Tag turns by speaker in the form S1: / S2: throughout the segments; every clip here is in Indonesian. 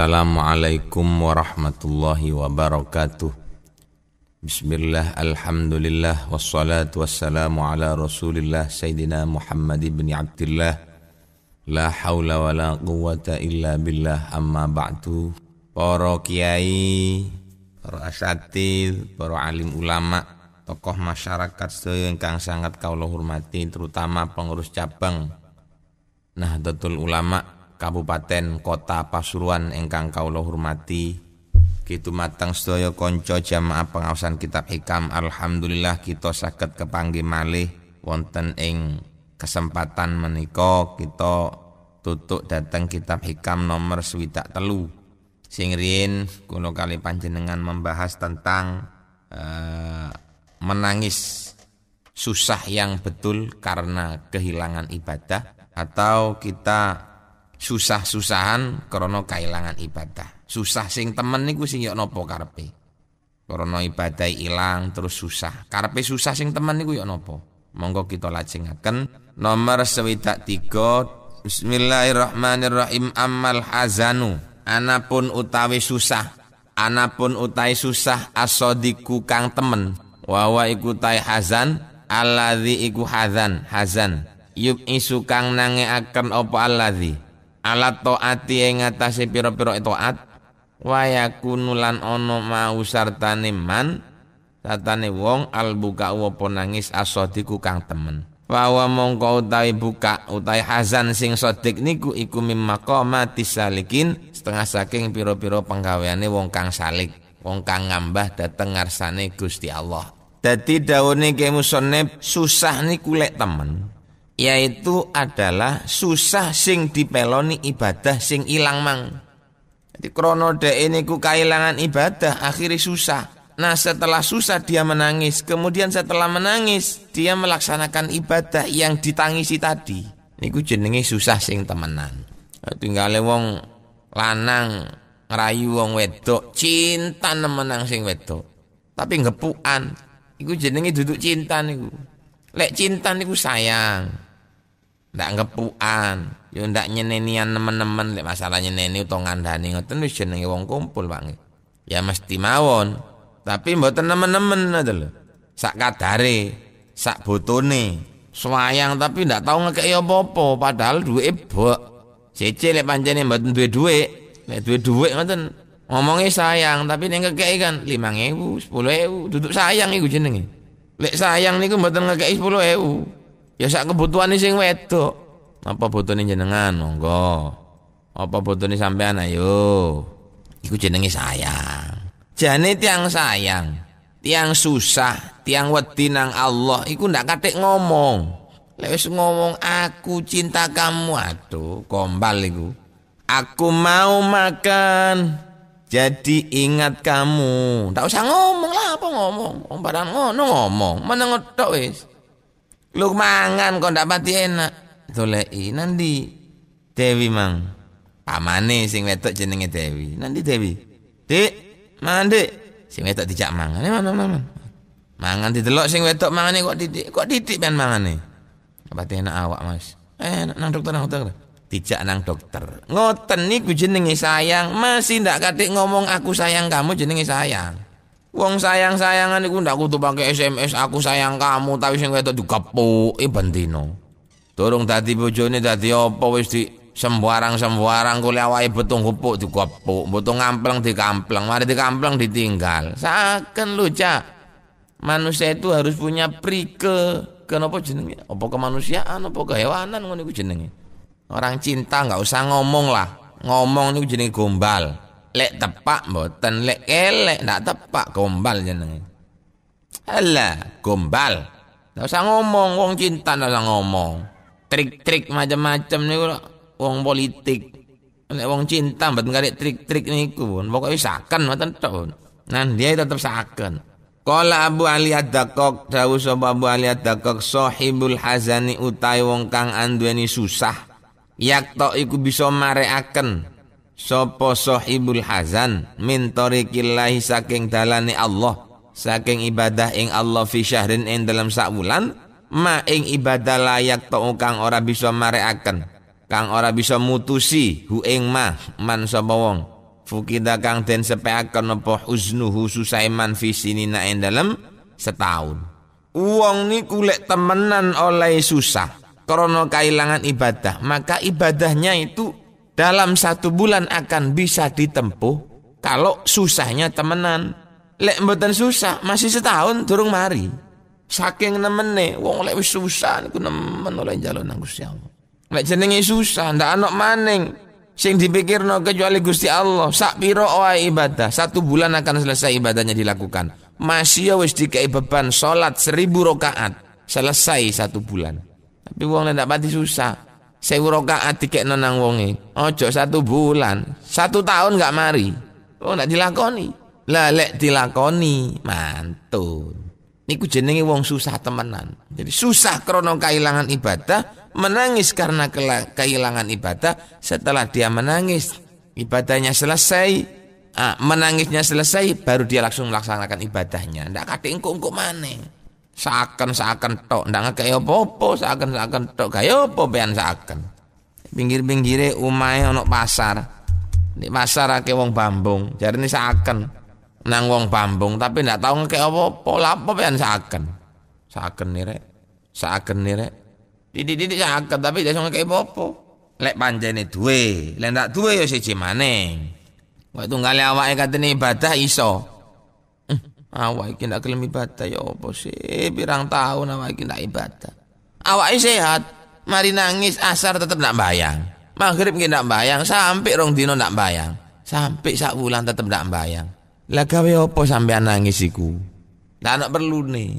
S1: Assalamualaikum warahmatullahi wabarakatuh Bismillah alhamdulillah Wassalatu wassalamu ala rasulillah Sayyidina Muhammad ibn Abdillah La hawla wa la quwata illa billah amma ba'du Para kiai, para asatid, para alim ulama Tokoh masyarakat sedaya kang sangat kau hormati Terutama pengurus cabang Nahdlatul Ulama' Kabupaten Kota Pasuruan engkang kawula hormati kita matang sedaya konco jamaah pengawasan kitab hikam alhamdulillah kita sakit kepanggi malih wonten ing kesempatan menika kita tutuk dateng kitab hikam nomor swidak telu Singrin kuno kali panjenengan membahas tentang eh, menangis susah yang betul karena kehilangan ibadah atau kita susah-susahan krana kailangan ibadah. Susah sing temen niku sing yo napa karepe. Krana ibadah ilang terus susah. Karepe susah sing temen niku yo napa? Monggo kita lajengaken nomor 73 Bismillahirrahmanirrahim amal hazanu anapun utawi susah anapun utai susah asodiku kang temen wawa iku tai hazan di iku hazan hazan yub isu kang nange akan opo di alat taati ing atase piro-piro to'at waya kunulan ono ana mau sartane man satane wong al buka ponangis nangis asodiku kang temen wa wa mongko utawi buka utawi hazan sing sodik niku iku mimaqamati salikin setengah saking piro-piro penggaweane wong kang salik wong kang ngambah dateng ngarsane Gusti Allah dadi daun ke musonep susah niku lek temen yaitu adalah susah sing dipeloni ibadah sing ilang mang. Jadi krono de ini ku kehilangan ibadah akhirnya susah. Nah setelah susah dia menangis, kemudian setelah menangis dia melaksanakan ibadah yang ditangisi tadi. Niku jenenge susah sing temenan. Tinggal wong lanang rayu wong wedok, cinta nemenang sing wedok. Tapi ngepuan, iku jenenge duduk cinta niku. Lek cinta niku sayang ndak ngepuan yo ndak nyenenian nemen-nemen lek masalah nyeneni utawa ngandani ngoten wis jenenge wong kumpul Pak ya mesti mawon tapi mboten nemen-nemen ngoten lho sak kadare sak botone swayang tapi ndak tau ngekeki apa-apa padahal duwe bok cece lek pancene mboten duwe duwe lek duwe duwe ngoten ngomongnya sayang tapi ning ngekeki kan sepuluh 10000 duduk sayang iku jenenge lek sayang niku mboten sepuluh 10000 Ya sak kebutuhan sing wedok. Apa nih jenengan? Monggo. Apa nih sampean ayo. Iku jenenge sayang. Jane tiang sayang. Tiang susah, tiang wedi nang Allah iku ndak katik ngomong. Lek ngomong aku cinta kamu, aduh kombal iku. Aku mau makan. Jadi ingat kamu. Ndak usah ngomong lah apa ngomong. ombaran ngono ngomong. Meneng tok wis. Lu mangan kok ndak pati enak. Doleki nanti Dewi mang. Pamane sing wetok jenenge Dewi. Nanti Dewi. Dik, mangan Dik. Sing wedok dijak mangan. Mana mangan. Mangan didelok sing wetok mangane kok titik. Kok titik ben mangane. Pati enak awak, Mas. Eh, nang dokter nang dokter. Dijak nang dokter. Ngoten niku jenenge sayang. Masih ndak katik ngomong aku sayang kamu jenenge sayang. Wong sayang-sayangan iku ndak kudu pakai SMS aku sayang kamu tapi sing wedok digepuk i eh, bendino. Durung dadi bojone dadi apa wis di sembarang-sembarang kule awake betung gepuk digepuk, betung ngampleng dikampleng, mari dikampleng ditinggal. Saken lu, Cak. Manusia itu harus punya prike. Kenapa jenenge? Apa kemanusiaan, apa kehewanan ngono iku jenenge. Orang cinta nggak usah ngomong lah. Ngomong niku jenenge gombal. Lek tepak mboten lek elek ndak tepak gombal jenenge. Alah, gombal. Ndak usah ngomong wong cinta ndak usah ngomong. Trik-trik macam-macam niku wong politik. Nek wong cinta mboten karek trik-trik niku pun pokoke saken mboten tok Nah dia tetep saken. Kala Abu Ali Ad-Dakok Dawu sapa Abu Ali Ad-Dakok Sohibul hazani utai wong kang andueni susah. Yak tok iku bisa mareaken. Sopo sohibul hazan min tariqillahi saking dalane Allah saking ibadah ing Allah fi syahrin ing dalam sakwulan ma ing ibadah layak tau kang ora bisa mareaken kang ora bisa mutusi hu ing ma man sapa wong fukida kang den sepeaken apa susai susaiman fi sinina ing dalam setahun uang niku lek temenan oleh susah krono kehilangan ibadah maka ibadahnya itu dalam satu bulan akan bisa ditempuh kalau susahnya temenan. Lek mboten susah, masih setahun durung mari. Saking nemene, wong lek wis susah niku nemen oleh jalan nang Gusti Allah. Lek jenenge susah, ndak ana maning sing dipikirno kecuali Gusti Allah. Sak piro wae ibadah, satu bulan akan selesai ibadahnya dilakukan. Masih ya wis dikai beban salat seribu rakaat, selesai satu bulan. Tapi wong lek ndak pati susah, sewu rakaat dikekno nang wonge. Ojo satu bulan, satu tahun nggak mari. Oh ndak dilakoni. lalek dilakoni, mantun. Niku jenenge wong susah temenan. Jadi susah krono kehilangan ibadah, menangis karena kehilangan ibadah. Setelah dia menangis, ibadahnya selesai. Ah, menangisnya selesai, baru dia langsung melaksanakan ibadahnya. Ndak kate engkuk-engkuk maneh saken-saken tok ndak ngekeki apa-apa saken-saken tok gawe ya apa ben saken pinggir-pinggire omahe ana pasar di pasar akeh wong bambung jarine saken nang wong bambung tapi ndak tau ngekeki apa popo, lapo apa ben saken saken nire, saken nire. Didi-didi saken tapi ndak iso ngekeki apa lek panjene duwe lek ndak duwe ya siji maning kok tunggale awake katene ibadah iso Awak iki ndak gelem ibadah ya apa sih? Pirang tahun awak iki ndak ibadah. Awake sehat, mari nangis asar tetap ndak bayang. Maghrib nggih ndak bayang, sampai rong dino ndak bayang. Sampai sak wulan tetep ndak bayang. Lah gawe apa sampean nangis iku? Ndak nak perlu nih.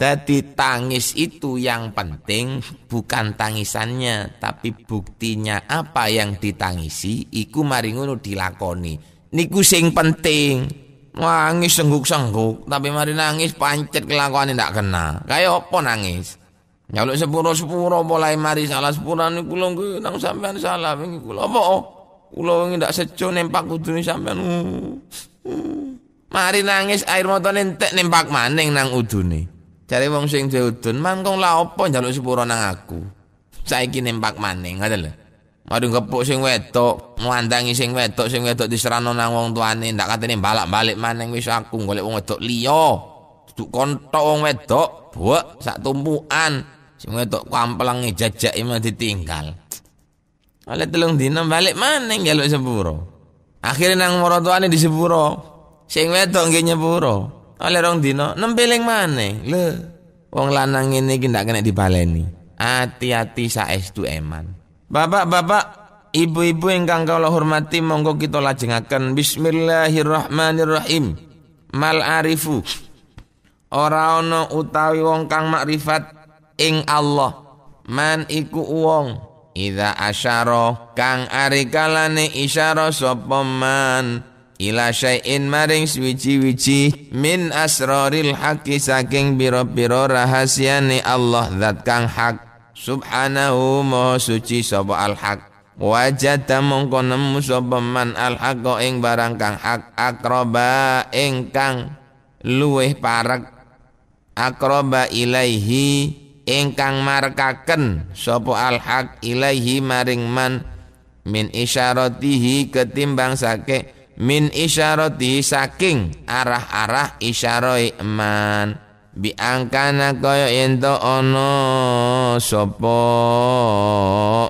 S1: Jadi tangis itu yang penting bukan tangisannya, tapi buktinya apa yang ditangisi, iku maringunu dilakoni. Niku sing penting. Nangis sengguk-sengguk, tapi mari nangis pancet kelakuan tidak kena. Kayak apa nangis? Nyaluk sepuro-sepuro mulai mari salah sepuro niku kula nang sampean salah wingi kula apa? Oh? Kula wingi ndak sejo nempak kudune sampean. Hmm. Hmm. Mari nangis air mata entek nempak maning nang ini. Cari wong sing duwe udun, mangkong la apa nyaluk sepuro nang aku. Saiki nempak maning, ada lah. Mari ngepuk sing wedok, ngwandangi sing wedok, sing wedok diserano nang wong tuane, ndak katene balak-balik maneng wis aku golek wong wedok liya. Duduk kontok wong wedok, buak sak tumpukan. Sing wedok kamplengi jajaki mah ditinggal. Oleh telung dina balik maneng jaluk sepuro. Akhirnya nang moro tuane di sepuro. Sing wedok nggih nyepuro. Oleh rong dina nempeling maneng. Lho, wong lanang ngene iki ndak kena dibaleni. Hati-hati saestu eman. Bapak-bapak, ibu-ibu yang Kang kula hormati monggo kita lajengaken bismillahirrahmanirrahim. Mal arifu ora ana utawi wong kang makrifat ing Allah man iku wong ida asyara kang ari kala isyara sapa man ila syai'in maring swici wiji min asraril haqqi saking biro-biro rahasiane Allah zat kang hak subhanahu maha suci sapa al-haq wajata mongko nemu sapa man al haq ing barang kang hak akroba ingkang luweh parek akroba ilaihi ingkang markaken sapa al-haq ilaihi maring man min isyaratihi ketimbang sake min isharotihi saking arah-arah isyarai man bi biangkana koyo ento ono sopo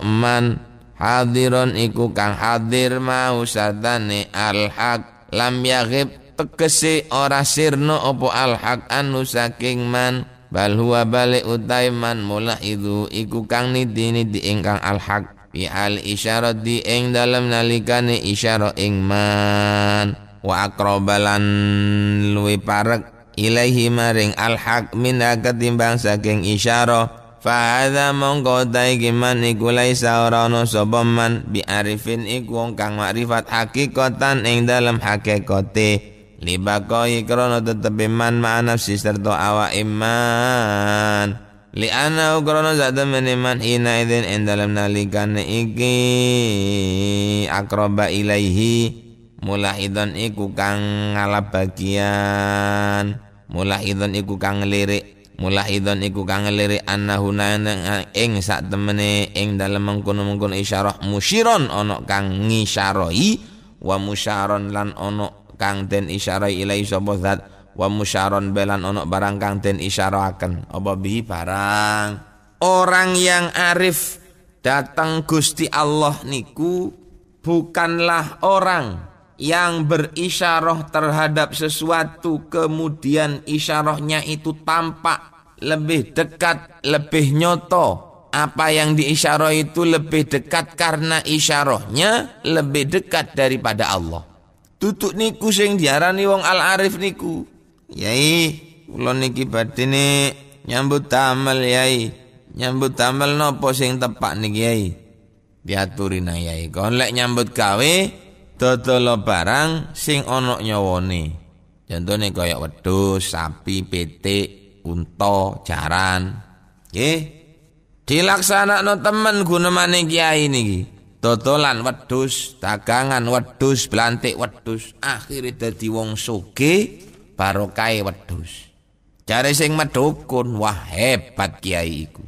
S1: man hadiron iku kang hadir mau satane alhak lam yagib tegese ora sirno opo alhak anu saking man bal huwa balik utai man mula itu iku kang niti niti ingkang alhak bi al isyarat di ing dalam nalikane isyarat ing man wa akrobalan luwi parek ilaihi maring alhaq minha ketimbang saking isyarah Fahadha mongko tai man iku laisa ora ono sapa biarifin iku kang makrifat hakikatan ing dalem hakikate libakoi krono tetep man ma'a nafsi serta awa iman li ana krana zat meniman ina idin ing dalam nalikane iki akroba ilaihi mulahidon iku kang ngalap bagian mula idzan iku kang ngelirik mula idzan iku kang ngelirik annahu ing sak temene ing dalem mengkono-mengkono isyarah musyiron ana kang ngisyarahi wa musyaron lan ana kang den isyarai ilai sapa zat wa musyaron belan ana barang kang den isyaraken apa bi barang orang yang arif datang Gusti Allah niku bukanlah orang yang berisyarah terhadap sesuatu kemudian isyarahnya itu tampak lebih dekat, lebih nyoto. Apa yang diisyarah itu lebih dekat karena isyarahnya lebih dekat daripada Allah. Tutuk niku sing diarani wong al-arif niku. Yai, kula niki badene nyambut tamal yai. Nyambut tamal nopo sing tepak niki yai. Diaturi na yai. Kon lek nyambut gawe dodolo barang sing ana nyawane. Contone kaya wedhus, sapi, pitik, unta, jaran. Nggih. Dilaksanakno temen gunemane kiai niki. Dodolan wedhus, dagangan wedhus, blantik wedhus, akhire dadi wong sugih barokahe wedhus. Jare sing medhukun, wah hebat kiai iku.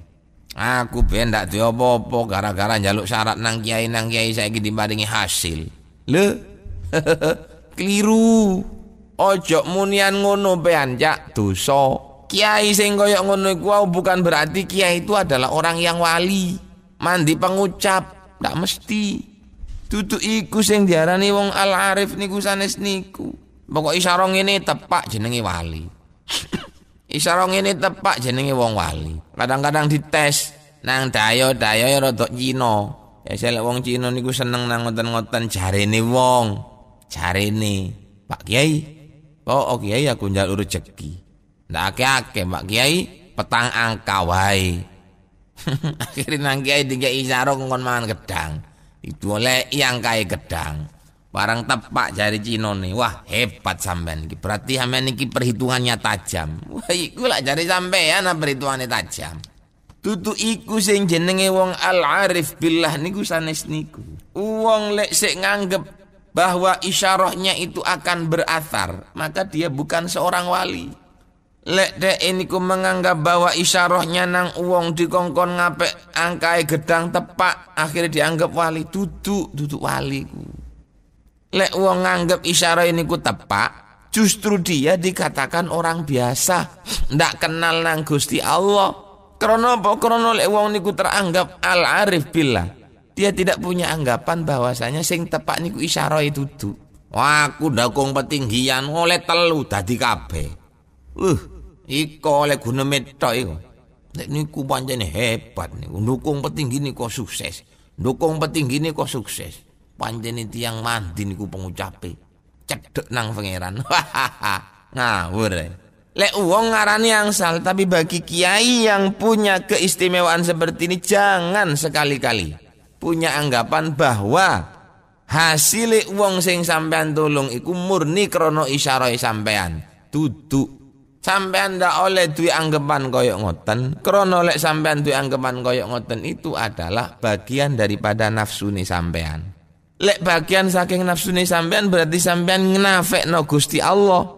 S1: Aku ben dak duwe apa-apa gara-gara njaluk syarat nang kiai nang kiai saiki diparingi hasil. Le, keliru. Ojo munian ngono pean cak dosa. Kiai sing koyok ngono iku bukan berarti kiai itu adalah orang yang wali. Mandi pengucap, ndak mesti. Tutu iku sing diarani wong al arif niku sanes niku. Pokok isarong ini tepak jenenge wali. isarong ini tepak jenenge wong wali. Kadang-kadang dites nang dayo ya dayo rodok Cina. Ya saya wong Cina niku seneng nang ngoten-ngoten jarene wong. Jarene, Pak Kiai. Oh, oh Kiai aku njaluk rezeki. Ndak akeh-akeh Pak Kiai, petang angka wae. Akhire nang Kiai dikeki isaro kon mangan gedang. Itu oleh yang kae gedang. Barang tepak jari Cina nih. Wah, hebat sampean iki. Berarti sampean iki perhitungannya tajam. Wah, iku lah jari sampean perhitungannya tajam. Tutu iku sing jenenge wong al-arif billah niku sanes niku. Wong lek sik nganggep bahwa isyarahnya itu akan berathar, maka dia bukan seorang wali. Lek dek niku menganggap bahwa isyarahnya nang uang dikongkon ngapek angkai gedang tepak akhirnya dianggap wali duduk duduk wali ku. Lek uang nganggap isyarah ini ku tepak justru dia dikatakan orang biasa ndak kenal nang Gusti Allah Krono apa? Krono lek wong niku teranggap al-arif billah. Dia tidak punya anggapan bahwasanya sing tepak niku isyarah itu tu. Wah, aku dakung petinggian oleh telu tadi kape. Uh, iko oleh guneme meto iku. Nek niku pancen hebat niku. dukung petinggi niku sukses. dukung petinggi niku sukses. ini tiang mandi niku pengucapi. Cedek nang pangeran. Ngawur. Eh. Lek uang ngarani angsal tapi bagi kiai yang punya keistimewaan seperti ini jangan sekali-kali punya anggapan bahwa hasil uang sing sampean tolong iku murni krono isyaroi sampean duduk sampean ndak oleh dui anggapan koyok ngoten krono lek sampean dui anggapan koyok ngoten itu adalah bagian daripada nafsu nih sampean lek bagian saking nafsu nih sampean berarti sampean ngenafek no Gusti Allah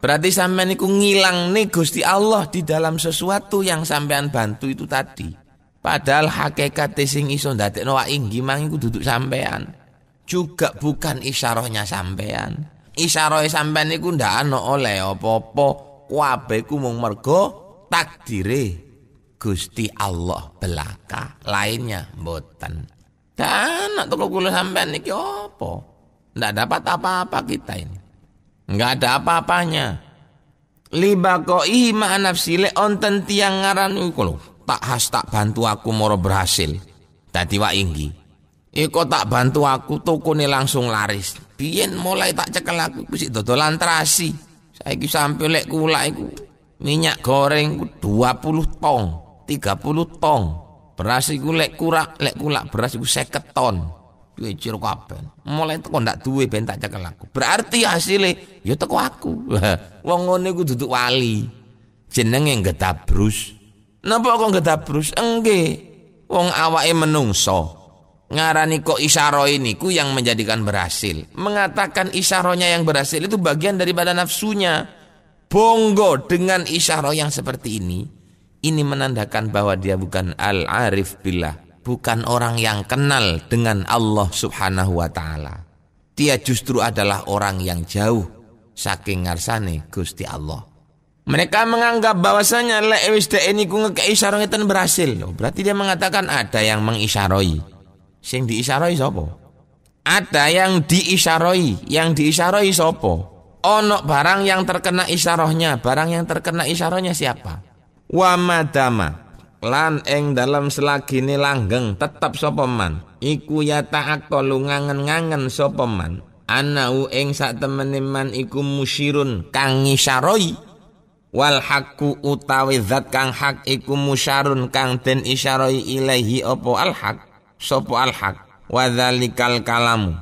S1: Berarti sampean niku ngilang nih Gusti Allah di dalam sesuatu yang sampean bantu itu tadi. Padahal hakikat sing iso ndate noa inggi mang iku duduk sampean. Juga bukan isyarohnya sampean. Isyarohnya sampean niku ndak ana oleh apa-apa. Wabe ku mung mergo takdiri Gusti Allah belaka. Lainnya mboten. Dan nak telu kula sampean niki apa? Ndak dapat apa-apa kita ini. Nggak ada apa-apanya. Libakoi ma'anafsile onten tiang ngaran iku Tak has tak bantu aku moro berhasil. Tadi wa inggi. Iko tak bantu aku toko nih langsung laris. Biyen mulai tak cekel aku busi totolan dodolan terasi. Saiki sampe lek kula iku minyak goreng ku 20 tong, 30 tong. Beras iku lek kurak lek kulak beras iku 50 ton duwe jero kabeh. Mulai teko ndak duwe ben tak cekel aku. Berarti hasilnya ya teko aku. Wong ngene ku duduk wali. Jenenge getabrus. Napa kok getabrus? Engge. Wong awake menungso. Ngarani kok isyaro ini ku yang menjadikan berhasil. Mengatakan isyaronya yang berhasil itu bagian daripada nafsunya. bongo dengan isyaro yang seperti ini. Ini menandakan bahwa dia bukan al-arif billah bukan orang yang kenal dengan Allah subhanahu wa ta'ala. Dia justru adalah orang yang jauh saking ngarsane Gusti Allah. Mereka menganggap bahwasanya lek wis ini niku ngekeki itu berhasil. Berarti dia mengatakan ada yang mengisyaroi. Sing diisyaroi sopo. Ada yang diisyaroi, yang diisyaroi sopo. Onok barang yang terkena isyarahnya, barang yang terkena isyarahnya siapa? Wamadama lan ing dalam selagine langgeng tetap sopeman. iku yata'aqalu ngangen-ngangen sopeman. Ana anau ing sak temene man iku musyirun kang isharoi wal haqqu utawi zat kang hak iku musyarun kang den isyaroi ilahi opo al haq alhak al haq wa kalamu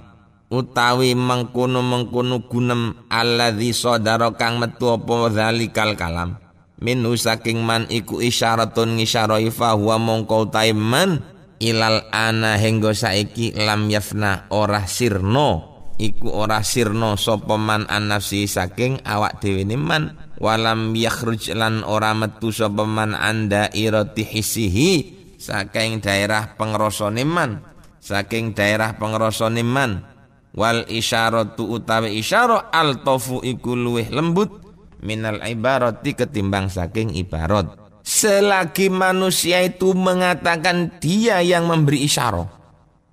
S1: utawi mengkono-mengkono gunem alladzi sadara kang metu opo dzalikal kalamu minhu saking man iku isyaratun ngisyarai fahuwa mongkau taiman ilal ana henggo saiki lam yafna ora sirno iku ora sirno sapa man saking awak dhewe man walam yakhruj lan ora metu sapa man anda irati hisihi saking daerah pengrasane man saking daerah pengrasane man wal isyaratu utawi isyara al tofu iku luweh lembut minal ibarati ketimbang saking ibarat. Selagi manusia itu mengatakan dia yang memberi isyarah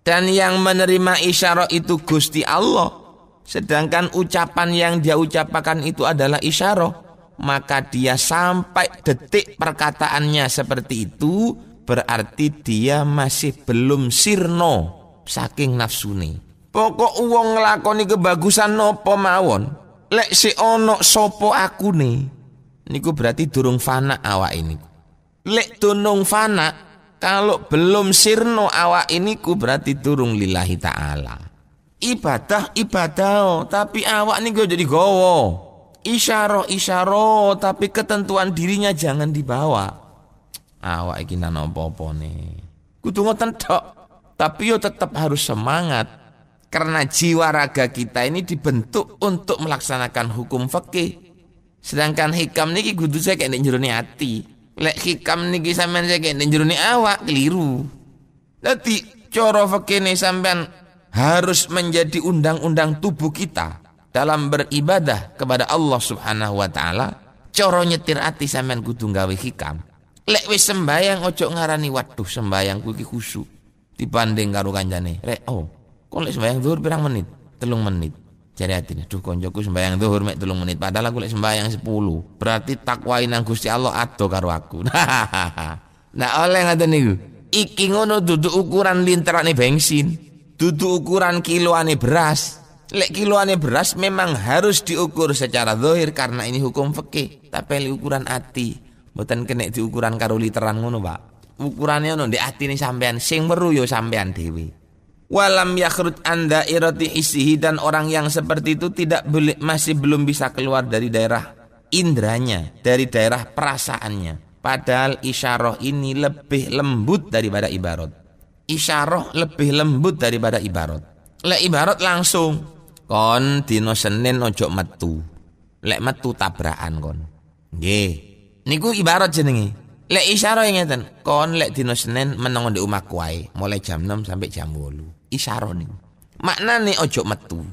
S1: dan yang menerima isyarah itu Gusti Allah, sedangkan ucapan yang dia ucapkan itu adalah isyarah, maka dia sampai detik perkataannya seperti itu berarti dia masih belum sirno saking nafsuni. Pokok uang ngelakoni kebagusan nopo mawon, lek si ono sopo aku nih niku berarti durung fana awak ini lek tunung fana kalau belum sirno awak ini ku berarti turung lillahi ta'ala ibadah ibadah tapi awak nih gue jadi gowo isyaro isyaro tapi ketentuan dirinya jangan dibawa awak iki nanopopo nih Ku tunggu tapi yo tetap harus semangat karena jiwa raga kita ini dibentuk untuk melaksanakan hukum fakih, Sedangkan hikam niki kudu saya kayak jerone hati. Lek hikam niki sampean saya kayak jerone awak keliru. Nanti coro fakih ini sampean harus menjadi undang-undang tubuh kita dalam beribadah kepada Allah Subhanahu wa taala. coro nyetir hati sampean kudu gawe hikam. Lek wis sembayang ojo ngarani waduh sembayang kuwi khusyuk dibanding karo jane Rek oh Kok sembahyang sembayang zuhur pirang menit? Telung menit. Jadi hati duh konjoku sembahyang zuhur mek telung menit padahal aku lek sembahyang sepuluh. Berarti takwain nang Gusti Allah ado karo aku. nah oleh ngoten niku. Iki ngono dudu ukuran linterane bensin, duduk ukuran kiloane beras. Lek kiloane beras memang harus diukur secara zahir karena ini hukum fikih. Tapi lek ukuran ati mboten kena diukuran karo literan ngono, Pak. Ukurannya di ndek atine sampean sing weru yo sampean dhewe. Walam yakhrut anda irati isihi dan orang yang seperti itu tidak boleh, masih belum bisa keluar dari daerah indranya, dari daerah perasaannya. Padahal isyarah ini lebih lembut daripada ibarat. Isyarah lebih lembut daripada ibarat. Lek ibarat langsung kon dino Senin ojo metu. Lek metu tabrakan kon. Nggih. Niku ibarat jenenge. Lek isyara ngeten, kon lek dino Senin meneng di omahku mulai jam 6 sampai jam 8. nih. Makna nih ojo metu.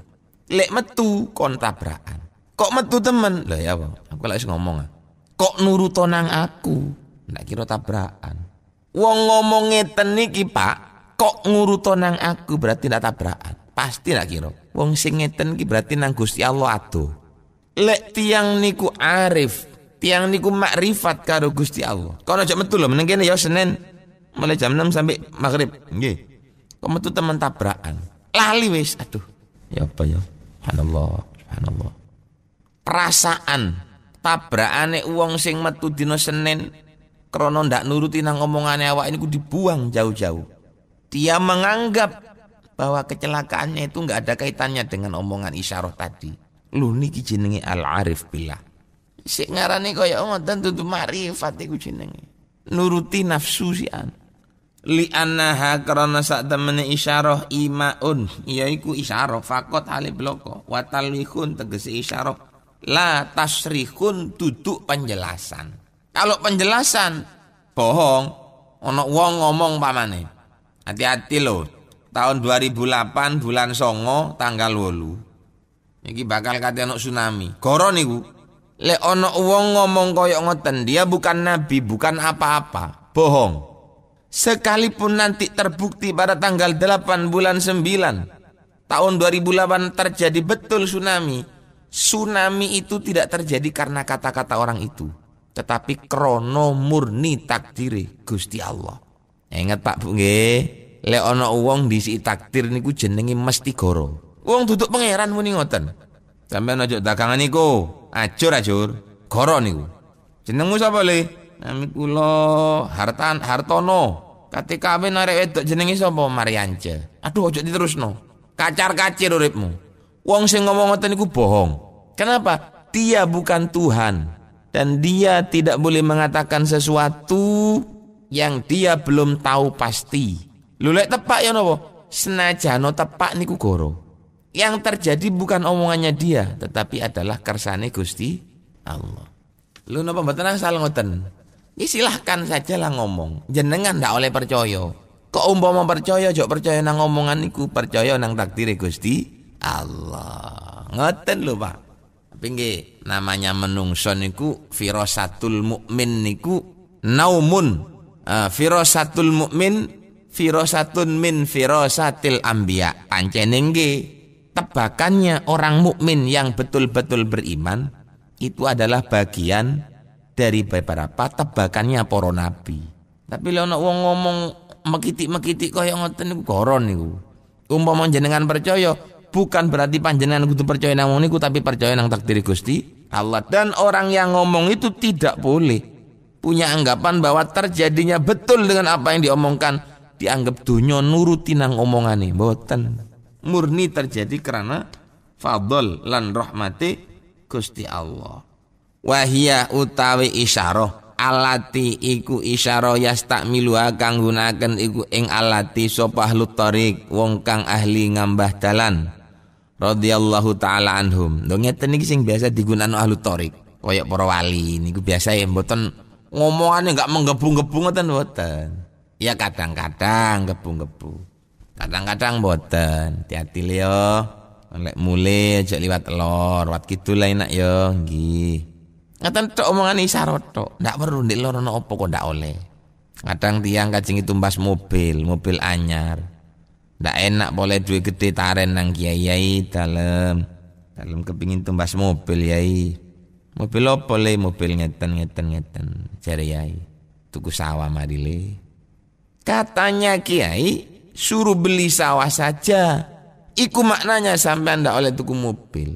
S1: Lek metu kon tabrakan. Kok metu temen? Lah ya, Bang. Aku lagi ngomong. Ah. Kok nuruto nang aku? Ndak kira tabrakan. Wong ngomong ngeten niki, Pak. Kok nguruto nang aku berarti nggak tabrakan. Pasti ndak kira. Wong sing ngeten ki berarti nang Gusti Allah adoh. Lek tiang niku arif tiang niku makrifat karo Gusti Allah. Kau aja metu lho meneng kene ya Senin mulai jam 6 sampai maghrib. Nggih. Kok metu teman tabrakan. Lali wis aduh. Ya apa ya? Subhanallah, subhanallah. Perasaan tabrakane uang sing metu dina Senin krana ndak nuruti nang omongane awak ini ku dibuang jauh-jauh. Dia menganggap bahwa kecelakaannya itu enggak ada kaitannya dengan omongan isyarah tadi. Lu niki jenenge al-arif billah. Sik ngarani kaya ngoten dudu marifat iku jenenge. Nuruti nafsu sian. Li annaha karena sak temene isyarah imaun yaiku isyarah fakot hale bloko wa talwihun tegese isyarah la tasrihun duduk penjelasan. Kalau penjelasan bohong ono wong ngomong pamane. Hati-hati loh. Tahun 2008 bulan Songo tanggal 8. Iki bakal katanya ono tsunami. Goro niku. Le ono wong ngomong koyok ngoten, dia bukan nabi, bukan apa-apa. Bohong. Sekalipun nanti terbukti pada tanggal 8 bulan 9 tahun 2008 terjadi betul tsunami. Tsunami itu tidak terjadi karena kata-kata orang itu. Tetapi krono murni takdiri Gusti Allah. Ya, ingat Pak Bu nggih, le ono wong disi takdir niku jenengi mesti goro. Wong duduk pangeran muni ngoten sampai aja dagangan niku. acur acur, Goro niku. Jenengmu siapa Le? Nami kulo Hartan Hartono. Kate kawin arek wedok jenengi siapa Mariance. Aduh ojo no Kacar-kacir uripmu. Wong sing ngomong ngoten niku bohong. Kenapa? Dia bukan Tuhan dan dia tidak boleh mengatakan sesuatu yang dia belum tahu pasti. Lu tepak ya napa? Senajano tepak niku goro yang terjadi bukan omongannya dia tetapi adalah kersane Gusti Allah lu napa mboten asal ngoten ya silahkan saja lah ngomong jenengan ndak oleh percaya kok umpama percaya jok percaya nang omongan niku, percaya nang takdir Gusti Allah ngoten lho Pak tapi nggih namanya menungso niku firasatul mukmin niku naumun uh, firasatul mukmin firosatun min firosatil ambia pancen nggih tebakannya orang mukmin yang betul-betul beriman itu adalah bagian dari beberapa tebakannya para nabi. Tapi lek wong ngomong mekitik-mekitik kaya ngoten niku goron niku. Umpama jenengan percaya, bukan berarti panjenengan kudu percaya nang niku tapi percaya nang takdir Gusti Allah. Dan orang yang ngomong itu tidak boleh punya anggapan bahwa terjadinya betul dengan apa yang diomongkan dianggap dunia nuruti nang omongane mboten murni terjadi karena fadl lan rahmati Gusti Allah. Wahia utawi isyarah alati iku isyarah yastakmiluha kang gunaken iku ing alati sopah lutorik wong kang ahli ngambah dalan radhiyallahu taala anhum. Lho ngeten iki sing biasa digunakan ahli tarik. Kayak para wali niku biasa ya mboten ngomongannya nggak menggebu-gebu ngoten mboten. Ya kadang-kadang gebu-gebu. Kadang-kadang boten, hati-hati leo oleh mule aja liwat telur, wat gitu lah enak yo, nggih. Ngeten tok omongan ini tok, ndak perlu di loro ono apa kok ndak oleh. Kadang tiang itu mbas mobil, mobil anyar. Ndak enak boleh duit gede taren nang kiai-kiai dalam dalam kepingin tumbas mobil yai. Mobil apa le? Mobil ngeten ngeten ngeten. Jari yai. Tuku sawah marile Katanya kiai suruh beli sawah saja. Iku maknanya sampai anda oleh tuku mobil.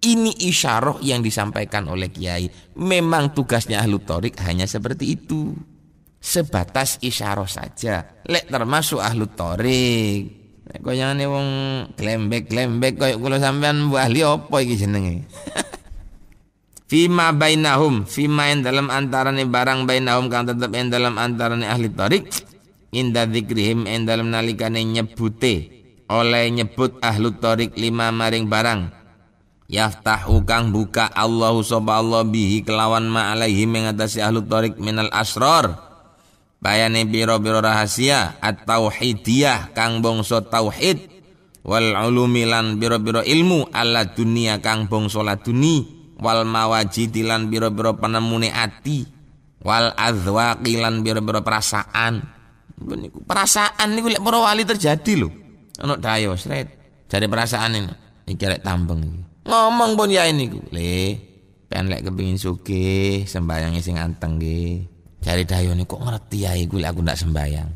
S1: Ini isyarah yang disampaikan oleh Kiai. Memang tugasnya ahlu torik hanya seperti itu. Sebatas isyarah saja. Lek termasuk ahlu torik. nih wong glembek-glembek kau kalau sampean buah ahli apa iki jenenge? Fima bainahum, fima yang dalam antara nih barang bainahum kang tetap yang dalam antara nih ahli tarik inda zikrihim ing dalem nalikane nyebute oleh nyebut ahlu torik lima maring barang yaftahu kang buka Allah sapa Allah bihi kelawan ma alaihi mengatasi ahlu torik minal asror bayane biro-biro rahasia atau tauhidiyah kang bongso tauhid wal ulumi lan biro-biro ilmu ala dunia kang bongso laduni wal mawajidi lan biro-biro penemune ati wal azwaqi lan biro-biro perasaan perasaan niku lek wali terjadi lho. Ono dayo sret. cari perasaan ini iki lek tambeng Ngomong pun ya gue, Le, pengen lek kepingin suke, sembayangnya sing anteng nggih. cari dayo ini kok ngerti ya iku lek aku ndak sembayang.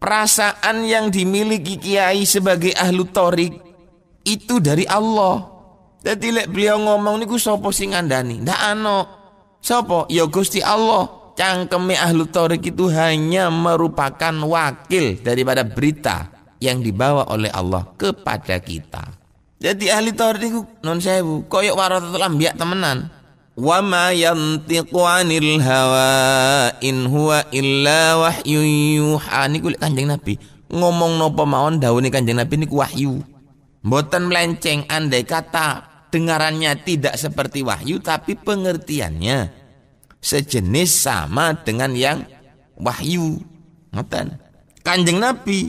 S1: Perasaan yang dimiliki kiai sebagai ahlu torik itu dari Allah. Jadi lek beliau ngomong niku sapa sing ngandani? Ndak ano, sopo, Ya Gusti Allah cangkeme ahlu torik itu hanya merupakan wakil daripada berita yang dibawa oleh Allah kepada kita. Jadi ahli torik itu non bu, koyok waratatul ambiya temenan. Wa ma yantiqu anil hawa in huwa illa wahyu niku Kanjeng Nabi. Ngomong nopo mawon dawuhe Kanjeng Nabi niku wahyu. Mboten melenceng andai kata dengarannya tidak seperti wahyu tapi pengertiannya sejenis sama dengan yang wahyu. Ngoten. Kanjeng Nabi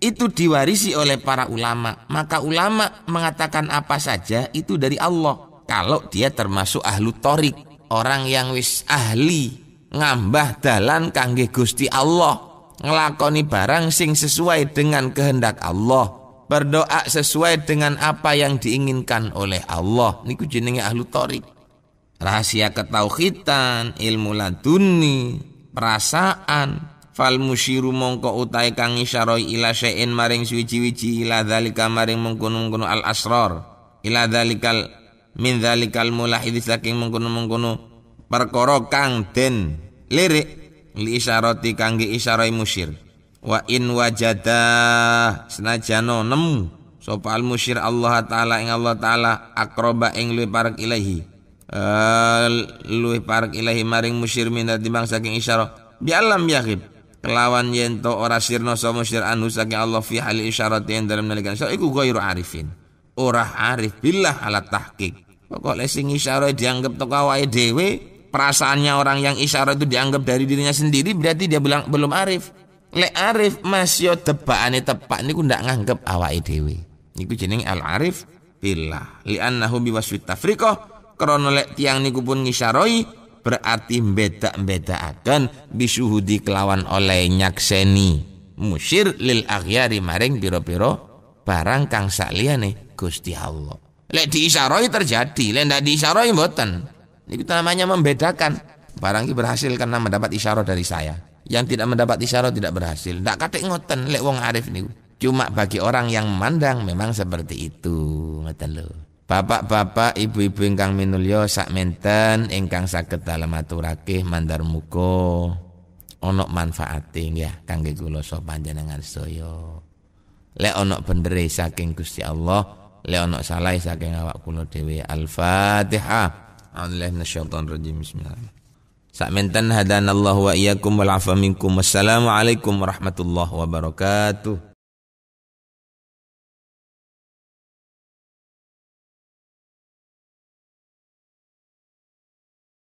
S1: itu diwarisi oleh para ulama. Maka ulama mengatakan apa saja itu dari Allah. Kalau dia termasuk ahlu torik. Orang yang wis ahli. Ngambah dalan kangge gusti Allah. Ngelakoni barang sing sesuai dengan kehendak Allah. Berdoa sesuai dengan apa yang diinginkan oleh Allah. Niku jenenge ahlu torik rahasia ketauhitan, ilmu laduni, perasaan, fal musyiru mongko utai kang isyaroi ila syai'in maring suwiji wici ila dhalika maring mengkunu-mengkunu al asror ila dzalikal min dzalikal mulahidis saking mengkono mengkunu perkoro kang den lirik li isyaroti kangge isyaroi musyir wa in wajada senajano nemu so al musyir Allah taala ing Allah taala akroba ing luwih ilahi Eh, luih parek ilahi maring musyir minat timbang saking isyara bi alam yaghib kelawan yento ora sirno so musyir anhu saking Allah fi hal isyara yang dalam nalikan isyara iku gairu arifin ora arif billah ala tahkik pokok lesing isyara dianggap tokawai dewe perasaannya orang yang isyara itu dianggap dari dirinya sendiri berarti dia bilang belum arif Le arif masyo ya tebakan tebakane tepak niku ndak nganggep awai dhewe niku jeneng al arif billah li annahu biwasfit tafrikoh krono lek tiang niku pun ngisaroi berarti beda akan bisuhudi kelawan oleh nyakseni musyir lil aghyari maring biro biro barang kang saliane Gusti Allah. Lek diisaroi terjadi, lek ndak diisaroi mboten. Niku namanya membedakan. Barang ki berhasil karena mendapat isyarat dari saya. Yang tidak mendapat isyarat tidak berhasil. Ndak katik ngoten lek wong arif niku. Cuma bagi orang yang memandang memang seperti itu, ngoten lho. Bapak-bapak, ibu-ibu ingkang Sak menten ingkang saged dalem aturake mandar muga ana manfaate nggih kangge kula so panjenengan sedaya. Lek ana bener saking Gusti Allah, lek ana salah saking awak kula dhewe. Al-Fatihah. Allah minasyaitonir rajim. Bismillah. menten hadanallahu wa iyyakum wal afa minkum. Wassalamualaikum warahmatullahi wabarakatuh.